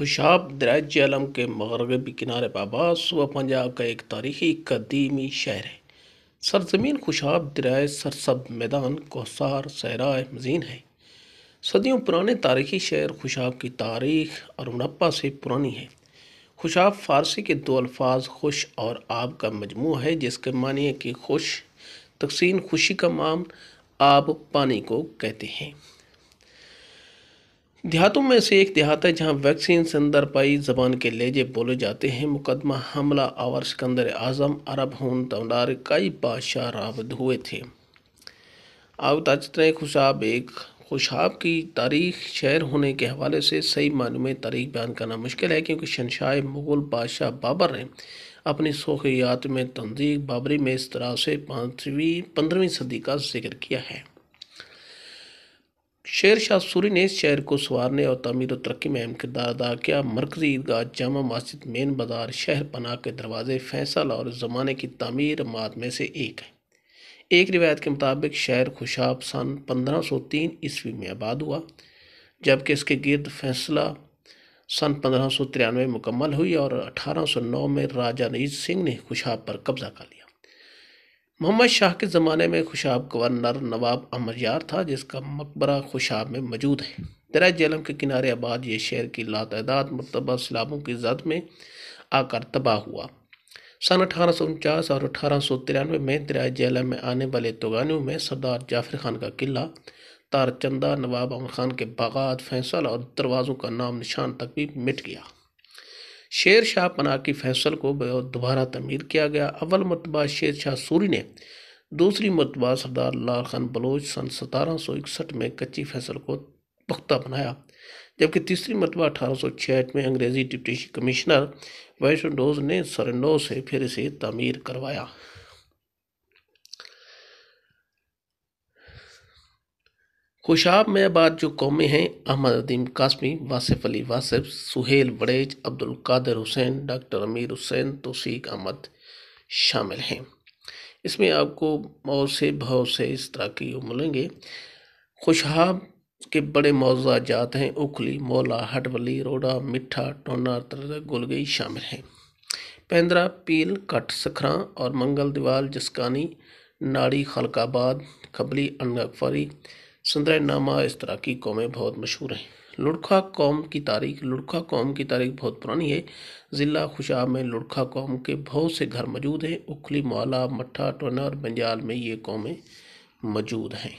खुशाब दराज आलम के मगरबी किनारे पाबाद सुबह पंजाब का एक तारीखी कदीमी शहर है सरजमीन खुशाब दराज सरसब मैदान कोसार सहरा मजीन है सदियों पुराने तारीखी शहर खुशाब की तारीख और मुनपा से पुरानी है खुशाब फारसी के दो अल्फाज खुश और आब का मजमू है जिसके मानिए कि खुश तकसीन खुशी का माम आब पानी को कहते हैं देहातों में से एक देहात है जहां वैक्सीन संदरपाई जबान के लेजे बोले जाते हैं मुकदमा हमला आवर सिकंदर आजम अरब हन तमदार कई बादशाह रावद हुए थे अब ताजतर खुशाब एक खुशाब की तारीख शहर होने के हवाले से सही मालूम तारीख बयान करना मुश्किल है क्योंकि शनशाह मुग़ल बादशाह बाबर ने अपनी सोखियात में तंजीक बाबरी में इस तरह से पाँचवीं पंद्रहवीं सदी का जिक्र किया है शेर शाह सूरी ने इस शहर को संवारने और तमीर और तरक्की में अहम किरदार अदा किया मरकजी ईदगाह जामा मस्जिद मेन बाजार शहर पनाह के दरवाजे फैसल और ज़माने की तमीर मात में से एक है एक रिवायत के मुताबिक शहर खुशाब सन पंद्रह सौ तीन ईस्वी में आबाद हुआ जबकि इसके गिरद फैसला सन पंद्रह सौ तिरानवे मुकम्मल हुई और अठारह सौ नौ में राजा रजीत सिंह ने खुशाब पर कब्जा कर लिया मोहम्मद शाह के ज़माने में खुशाब गवर्नर नवाब अमर यार था जिसका मकबरा खुशाब में मौजूद है दरा जलम के किनारे आबाद ये शहर की ला तदाद मरतबा सैलाबों की जद में आकर तबाह हुआ सन अठारह सौ उनचास और अठारह सौ तिरानवे में दरा जलम में आने वाले तोगानियों में सरदार जाफ़िर खान का किला तारचंदा नवाब अमर खान के बागात फैसल और दरवाज़ों का नाम निशान तक भी मिट गया शेर शाह पना की फैसल को दोबारा तमीर किया गया अव्वल मरतबा शेर शाह सूरी ने दूसरी मरतबा सरदार लाल खान बलोच सन सतारह सौ इकसठ में कच्ची फैसल को पुख्ता बनाया जबकि तीसरी मरतबा अठारह सौ छियाठ में अंग्रेज़ी डिप्टी कमिश्नर वैशनडोज ने सरनो से फिर इसे तमीर करवाया खुशाब में आबाद जो कौमें हैं अहमद अदीम कासमी वासिफ अली वासिफ सुहेल बड़ेज अब्दुल कादर हुसैन डॉक्टर अमीर हुसैन तोसीक अहमद शामिल हैं इसमें आपको बहुत से भाव से इस तरह के मिलेंगे खुशहाब के बड़े मौजाजात हैं उखली मौला हटवली रोडा मिठा टोना गुलगई शामिल हैं पेंद्रा पील कट सखरा और मंगल दीवाल जस्कानी नाड़ी खलकाबाद खबली अनगफरी संदरायनामा इस तरह की कौमें बहुत मशहूर हैं लुड़खा कौम की तारीख लुड़खा कौम की तारीख बहुत पुरानी है ज़िला खुशाब में लुड़खा कौम के बहुत से घर मौजूद हैं उखली मौला मठा टोना और बंजाल में ये कौमें मौजूद हैं